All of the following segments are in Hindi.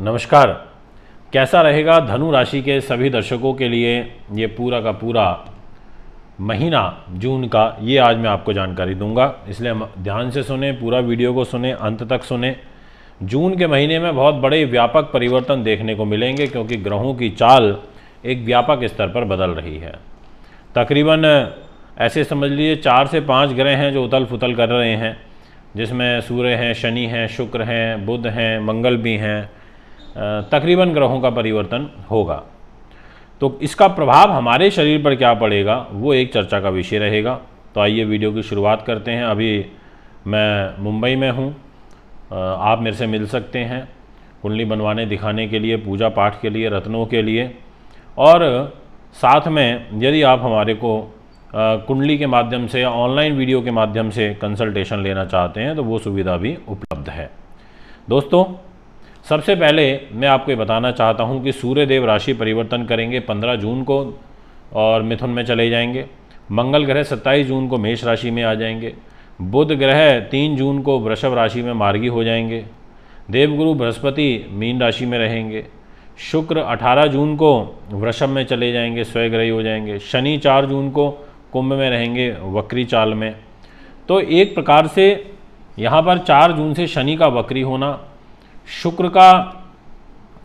नमस्कार कैसा रहेगा धनु राशि के सभी दर्शकों के लिए ये पूरा का पूरा महीना जून का ये आज मैं आपको जानकारी दूंगा इसलिए हम ध्यान से सुने पूरा वीडियो को सुने अंत तक सुने जून के महीने में बहुत बड़े व्यापक परिवर्तन देखने को मिलेंगे क्योंकि ग्रहों की चाल एक व्यापक स्तर पर बदल रही है तकरीबन ऐसे समझ लीजिए चार से पाँच ग्रह हैं जो उथल फुथल कर रहे हैं जिसमें सूर्य हैं शनि हैं शुक्र हैं बुध हैं मंगल भी हैं तकरीबन ग्रहों का परिवर्तन होगा तो इसका प्रभाव हमारे शरीर पर क्या पड़ेगा वो एक चर्चा का विषय रहेगा तो आइए वीडियो की शुरुआत करते हैं अभी मैं मुंबई में हूँ आप मेरे से मिल सकते हैं कुंडली बनवाने दिखाने के लिए पूजा पाठ के लिए रत्नों के लिए और साथ में यदि आप हमारे को कुंडली के माध्यम से या ऑनलाइन वीडियो के माध्यम से कंसल्टेशन लेना चाहते हैं तो वो सुविधा भी उपलब्ध है दोस्तों सबसे पहले मैं आपको ये बताना चाहता हूँ कि सूर्य देव राशि परिवर्तन करेंगे 15 जून को और मिथुन में चले जाएंगे मंगल ग्रह 27 जून को मेष राशि में आ जाएंगे बुध ग्रह 3 जून को वृषभ राशि में मार्गी हो जाएंगे देवगुरु बृहस्पति मीन राशि में रहेंगे शुक्र 18 जून को वृषभ में चले जाएंगे स्वयग्रही हो जाएंगे शनि चार जून को कुंभ में रहेंगे वक्री चाल में तो एक प्रकार से यहाँ पर चार जून से शनि का वक्री होना शुक्र का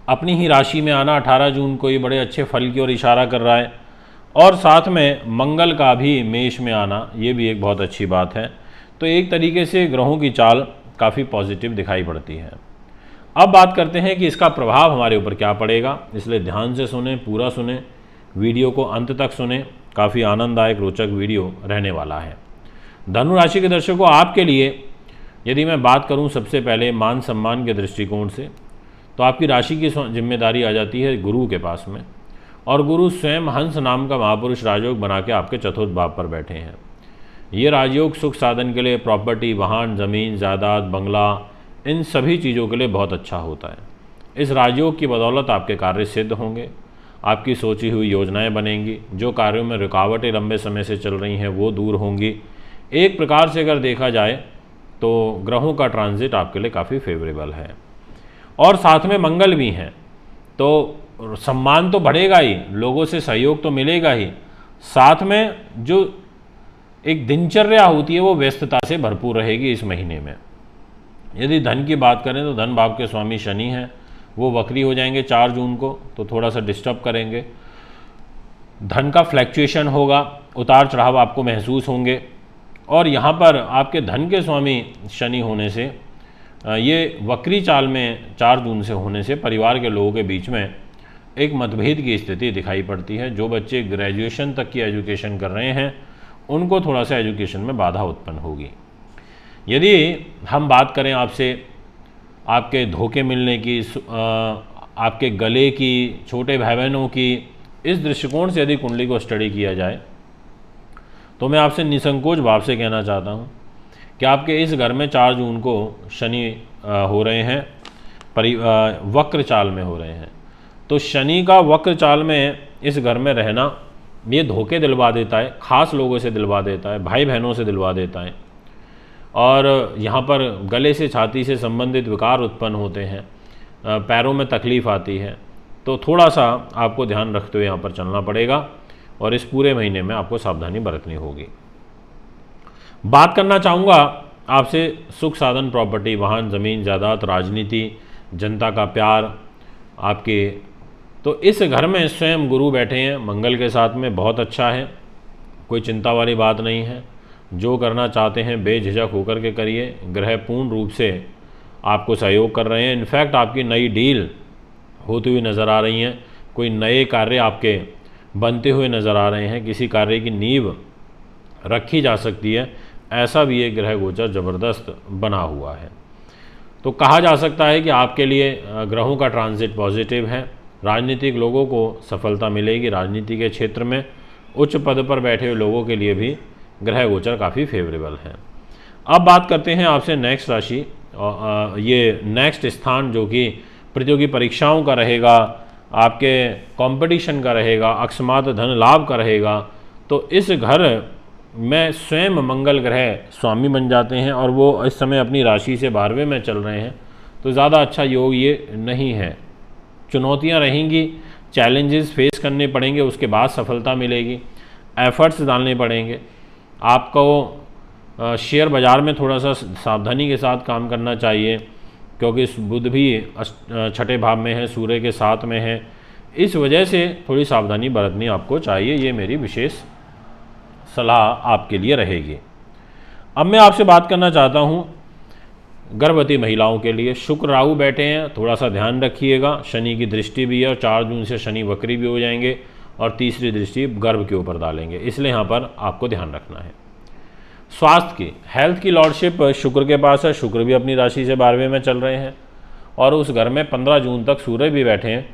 अपनी ही राशि में आना अठारह जून को ये बड़े अच्छे फल की ओर इशारा कर रहा है और साथ में मंगल का भी मेष में आना ये भी एक बहुत अच्छी बात है तो एक तरीके से ग्रहों की चाल काफ़ी पॉजिटिव दिखाई पड़ती है अब बात करते हैं कि इसका प्रभाव हमारे ऊपर क्या पड़ेगा इसलिए ध्यान से सुने पूरा सुने वीडियो को अंत तक सुने काफ़ी आनंददायक रोचक वीडियो रहने वाला है धनुराशि के दर्शकों आपके लिए यदि मैं बात करूं सबसे पहले मान सम्मान के दृष्टिकोण से तो आपकी राशि की जिम्मेदारी आ जाती है गुरु के पास में और गुरु स्वयं हंस नाम का महापुरुष राजयोग बना के आपके चतुर्थ भाव पर बैठे हैं ये राजयोग सुख साधन के लिए प्रॉपर्टी वाहन ज़मीन जायदाद बंगला इन सभी चीज़ों के लिए बहुत अच्छा होता है इस राजयोग की बदौलत आपके कार्य सिद्ध होंगे आपकी सोची हुई योजनाएं बनेंगी जो कार्यों में रुकावटें लंबे समय से चल रही हैं वो दूर होंगी एक प्रकार से अगर देखा जाए तो ग्रहों का ट्रांजिट आपके लिए काफ़ी फेवरेबल है और साथ में मंगल भी हैं तो सम्मान तो बढ़ेगा ही लोगों से सहयोग तो मिलेगा ही साथ में जो एक दिनचर्या होती है वो व्यस्तता से भरपूर रहेगी इस महीने में यदि धन की बात करें तो धन भाव के स्वामी शनि हैं वो वक्री हो जाएंगे चार जून को तो थोड़ा सा डिस्टर्ब करेंगे धन का फ्लैक्चुएशन होगा उतार चढ़ाव आपको महसूस होंगे और यहाँ पर आपके धन के स्वामी शनि होने से ये वक्री चाल में चार जून से होने से परिवार के लोगों के बीच में एक मतभेद की स्थिति दिखाई पड़ती है जो बच्चे ग्रेजुएशन तक की एजुकेशन कर रहे हैं उनको थोड़ा सा एजुकेशन में बाधा उत्पन्न होगी यदि हम बात करें आपसे आपके धोखे मिलने की आपके गले की छोटे भाई बहनों की इस दृष्टिकोण से यदि कुंडली को स्टडी किया जाए तो मैं आपसे निसंकोच भाव से कहना चाहता हूँ कि आपके इस घर में चार जून को शनि हो रहे हैं परि वक्र चाल में हो रहे हैं तो शनि का वक्र चाल में इस घर में रहना ये धोखे दिलवा देता है ख़ास लोगों से दिलवा देता है भाई बहनों से दिलवा देता है और यहाँ पर गले से छाती से संबंधित विकार उत्पन्न होते हैं पैरों में तकलीफ़ आती है तो थोड़ा सा आपको ध्यान रखते हुए यहाँ पर चलना पड़ेगा और इस पूरे महीने में आपको सावधानी बरतनी होगी बात करना चाहूँगा आपसे सुख साधन प्रॉपर्टी वाहन ज़मीन जायदाद राजनीति जनता का प्यार आपके तो इस घर में स्वयं गुरु बैठे हैं मंगल के साथ में बहुत अच्छा है कोई चिंता वाली बात नहीं है जो करना चाहते हैं बेझिझक होकर के करिए ग्रह पूर्ण रूप से आपको सहयोग कर रहे हैं इनफैक्ट आपकी नई डील होती हुई नज़र आ रही हैं कोई नए कार्य आपके बनते हुए नज़र आ रहे हैं किसी कार्य की नींव रखी जा सकती है ऐसा भी ये ग्रह गोचर ज़बरदस्त बना हुआ है तो कहा जा सकता है कि आपके लिए ग्रहों का ट्रांजिट पॉजिटिव है राजनीतिक लोगों को सफलता मिलेगी राजनीति के क्षेत्र में उच्च पद पर बैठे हुए लोगों के लिए भी ग्रह गोचर काफ़ी फेवरेबल है अब बात करते हैं आपसे नेक्स्ट राशि ये नेक्स्ट स्थान जो कि प्रतियोगी परीक्षाओं का रहेगा आपके कंपटीशन का रहेगा अकस्मात धन लाभ का रहेगा तो इस घर में स्वयं मंगल ग्रह स्वामी बन जाते हैं और वो इस समय अपनी राशि से बारहवें में चल रहे हैं तो ज़्यादा अच्छा योग ये नहीं है चुनौतियाँ रहेंगी चैलेंजेस फेस करने पड़ेंगे उसके बाद सफलता मिलेगी एफर्ट्स डालने पड़ेंगे आपको शेयर बाज़ार में थोड़ा सा सावधानी के साथ काम करना चाहिए क्योंकि बुध भी छठे भाव में है सूर्य के साथ में है इस वजह से थोड़ी सावधानी बरतनी आपको चाहिए ये मेरी विशेष सलाह आपके लिए रहेगी अब मैं आपसे बात करना चाहता हूँ गर्भवती महिलाओं के लिए शुक्र राहु बैठे हैं थोड़ा सा ध्यान रखिएगा शनि की दृष्टि भी है और चार जून से शनि वक्री भी हो जाएंगे और तीसरी दृष्टि गर्भ के ऊपर डालेंगे इसलिए यहाँ पर आपको ध्यान रखना है स्वास्थ्य की हेल्थ की लॉर्डशिप शुक्र के पास है शुक्र भी अपनी राशि से बारहवें में चल रहे हैं और उस घर में पंद्रह जून तक सूर्य भी बैठे हैं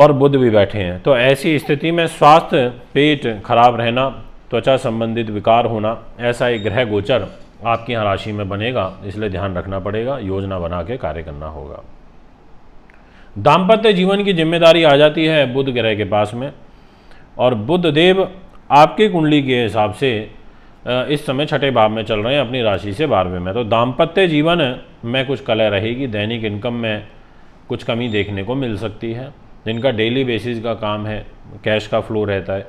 और बुद्ध भी बैठे हैं तो ऐसी स्थिति में स्वास्थ्य पेट खराब रहना त्वचा संबंधित विकार होना ऐसा एक ग्रह गोचर आपकी यहाँ राशि में बनेगा इसलिए ध्यान रखना पड़ेगा योजना बना के कार्य करना होगा दाम्पत्य जीवन की जिम्मेदारी आ जाती है बुध ग्रह के पास में और बुद्ध देव आपकी कुंडली के हिसाब से इस समय छठे भाव में चल रहे हैं अपनी राशि से बारहवें में तो दाम्पत्य जीवन में कुछ कलह रहेगी दैनिक इनकम में कुछ कमी देखने को मिल सकती है जिनका डेली बेसिस का काम है कैश का फ्लो रहता है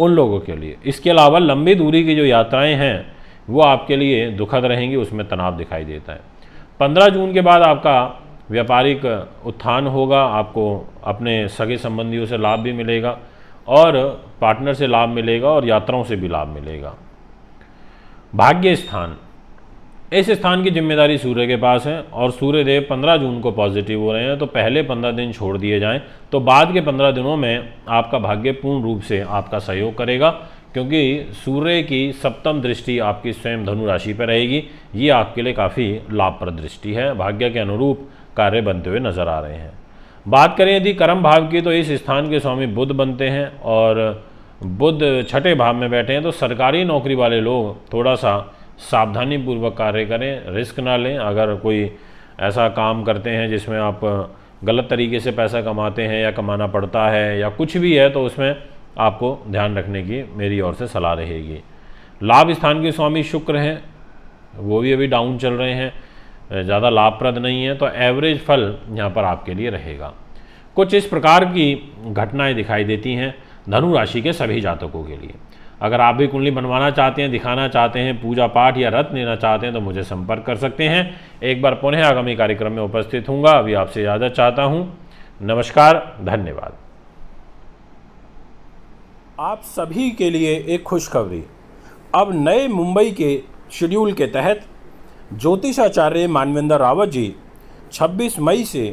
उन लोगों के लिए इसके अलावा लंबी दूरी की जो यात्राएं हैं वो आपके लिए दुखद रहेंगी उसमें तनाव दिखाई देता है पंद्रह जून के बाद आपका व्यापारिक उत्थान होगा आपको अपने सगे संबंधियों से लाभ भी मिलेगा और पार्टनर से लाभ मिलेगा और यात्राओं से भी लाभ मिलेगा भाग्य स्थान इस स्थान की जिम्मेदारी सूर्य के पास है और सूर्य देव पंद्रह जून को पॉजिटिव हो रहे हैं तो पहले पंद्रह दिन छोड़ दिए जाएं तो बाद के पंद्रह दिनों में आपका भाग्य पूर्ण रूप से आपका सहयोग करेगा क्योंकि सूर्य की सप्तम दृष्टि आपकी स्वयं धनु राशि पर रहेगी ये आपके लिए काफ़ी लाभप्रद दृष्टि है भाग्य के अनुरूप कार्य बनते हुए नजर आ रहे हैं बात करें यदि कर्म भाव की तो इस स्थान के स्वामी बुद्ध बनते हैं और बुद्ध छठे भाव में बैठे हैं तो सरकारी नौकरी वाले लोग थोड़ा सा सावधानी पूर्वक कार्य करें रिस्क ना लें अगर कोई ऐसा काम करते हैं जिसमें आप गलत तरीके से पैसा कमाते हैं या कमाना पड़ता है या कुछ भी है तो उसमें आपको ध्यान रखने की मेरी ओर से सलाह रहेगी लाभ स्थान के स्वामी शुक्र हैं वो भी अभी डाउन चल रहे हैं ज़्यादा लाभप्रद नहीं है तो एवरेज फल यहाँ पर आपके लिए रहेगा कुछ इस प्रकार की घटनाएं दिखाई देती हैं धनु राशि के सभी जातकों के लिए अगर आप भी कुंडली बनवाना चाहते हैं दिखाना चाहते हैं पूजा पाठ या रत्न लेना चाहते हैं तो मुझे संपर्क कर सकते हैं एक बार पुनः आगामी कार्यक्रम में उपस्थित हूँगा अभी आपसे इजाज़त चाहता हूँ नमस्कार धन्यवाद आप सभी के लिए एक खुशखबरी अब नए मुंबई के शेड्यूल के तहत ज्योतिषाचार्य मानवेंद्र रावत जी 26 मई से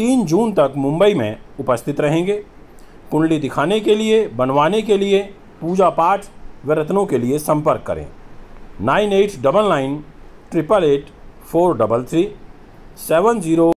3 जून तक मुंबई में उपस्थित रहेंगे कुंडली दिखाने के लिए बनवाने के लिए पूजा पाठ व रत्नों के लिए संपर्क करें nine eight double nine triple eight four double three seven zero